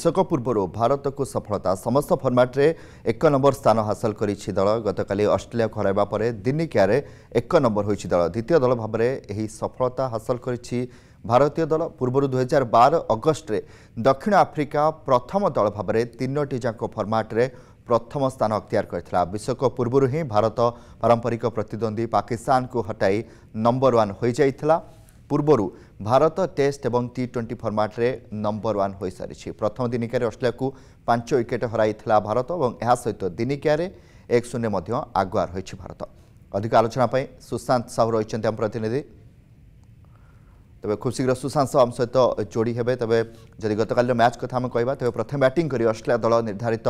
ବିଶ୍ୱକପ୍ ପୂର୍ବରୁ ଭାରତକୁ ସଫଳତା ସମସ୍ତ ଫର୍ମାଟ୍ରେ ଏକ ନମ୍ବର ସ୍ଥାନ ହାସଲ କରିଛି ଦଳ ଗତକାଲି ଅଷ୍ଟ୍ରେଲିଆକୁ ହରାଇବା ପରେ ଦିନିକିଆରେ ଏକ ନମ୍ବର ହୋଇଛି ଦଳ ଦ୍ୱିତୀୟ ଦଳ ଭାବରେ ଏହି ସଫଳତା ହାସଲ କରିଛି ଭାରତୀୟ ଦଳ ପୂର୍ବରୁ ଦୁଇହଜାର ବାର ଅଗଷ୍ଟରେ ଦକ୍ଷିଣ ଆଫ୍ରିକା ପ୍ରଥମ ଦଳ ଭାବରେ ତିନୋଟି ଯାକ ଫର୍ମାଟ୍ରେ ପ୍ରଥମ ସ୍ଥାନ ଅକ୍ତିଆର କରିଥିଲା ବିଶ୍ୱକପ୍ ପୂର୍ବରୁ ହିଁ ଭାରତ ପାରମ୍ପରିକ ପ୍ରତିଦ୍ୱନ୍ଦ୍ୱୀ ପାକିସ୍ତାନକୁ ହଟାଇ ନମ୍ବର ୱାନ୍ ହୋଇଯାଇଥିଲା ପୂର୍ବରୁ ଭାରତ ଟେଷ୍ଟ ଏବଂ ଟି ଟ୍ୱେଣ୍ଟି ଫର୍ମାଟ୍ରେ ନମ୍ବର ୱାନ୍ ହୋଇସାରିଛି ପ୍ରଥମ ଦିନିକାରେ ଅଷ୍ଟ୍ରେଲିଆକୁ ପାଞ୍ଚ ୱିକେଟ୍ ହରାଇଥିଲା ଭାରତ ଏବଂ ଏହା ସହିତ ଦିନିକିଆରେ ଏକ ଶୂନ୍ୟ ମଧ୍ୟ ଆଗୁଆ ରହିଛି ଭାରତ ଅଧିକ ଆଲୋଚନା ପାଇଁ ସୁଶାନ୍ତ ସାହୁ ରହିଛନ୍ତି ଆମ ପ୍ରତିନିଧି ତେବେ ଖୁବ୍ ଶୀଘ୍ର ସୁଶାନ୍ତ ସାହୁ ଆମ ସହିତ ଯୋଡ଼ି ହେବେ ତେବେ ଯଦି ଗତକାଲିର ମ୍ୟାଚ୍ କଥା ଆମେ କହିବା ତେବେ ପ୍ରଥମେ ବ୍ୟାଟିଂ କରି ଅଷ୍ଟ୍ରେଲିଆ ଦଳ ନିର୍ଦ୍ଧାରିତ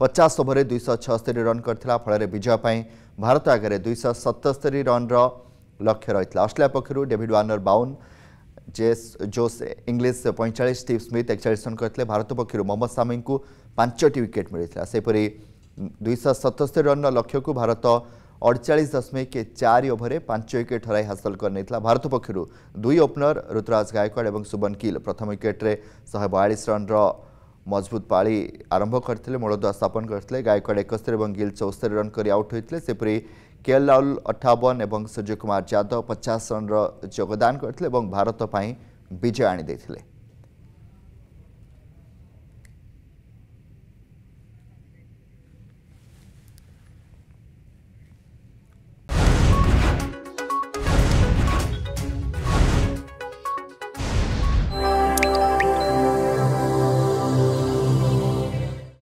ପଚାଶ ଓଭରରେ ଦୁଇଶହ ଛଅସ୍ତରୀ ରନ୍ କରିଥିଲା ଫଳରେ ବିଜୟ ପାଇଁ ଭାରତ ଆଗରେ ଦୁଇଶହ ସତସ୍ତରୀ ରନ୍ର ଲକ୍ଷ୍ୟ ରହିଥିଲା ଅଷ୍ଟ୍ରେଲିଆ ପକ୍ଷରୁ ଡେଭିଡ୍ ୱାର୍ଣ୍ଣର ବାଉନ୍ ଯେ ଜୋ ଇଂଲିଶ ପଇଁଚାଳିଶ ଷ୍ଟିଭ୍ ସ୍ମିଥ୍ ଏକଚାଳିଶ ରନ୍ କରିଥିଲେ ଭାରତ ପକ୍ଷରୁ ମହମ୍ମଦ ସାମିଙ୍କୁ ପାଞ୍ଚଟି ୱିକେଟ୍ ମିଳିଥିଲା ସେହିପରି ଦୁଇଶହ ସତସ୍ତରୀ ରନ୍ର ଲକ୍ଷ୍ୟକୁ ଭାରତ ଅଡ଼ଚାଳିଶ ଦଶମିକ ଚାରି ଓଭରରେ ପାଞ୍ଚ ୱିକେଟ୍ ହରାଇ ହାସଲ କରିନେଇଥିଲା ଭାରତ ପକ୍ଷରୁ ଦୁଇ ଓପନର ଋତୁରାଜ ଗାୟକୱାଡ଼ ଏବଂ ସୁବନ ଗିଲ୍ ପ୍ରଥମ ୱିକେଟ୍ରେ ଶହେ ବୟାଳିଶ ରନ୍ର ମଜବୁତ ପାଳି ଆରମ୍ଭ କରିଥିଲେ ମୂଳଦୁଆ ସ୍ଥାପନ କରିଥିଲେ ଗାୟକୱାଡ଼ ଏକସ୍ତରୀ ଏବଂ ଗିଲ୍ ଚଉସ୍ତରୀ ରନ୍ କରି ଆଉଟ୍ ହୋଇଥିଲେ ସେହିପରି কে এল রাহুল অঠাবন এবং সূর্য কুমার যাদব পচাশ রনর যোগদান করে এবং ভারত বিজয় আনিদে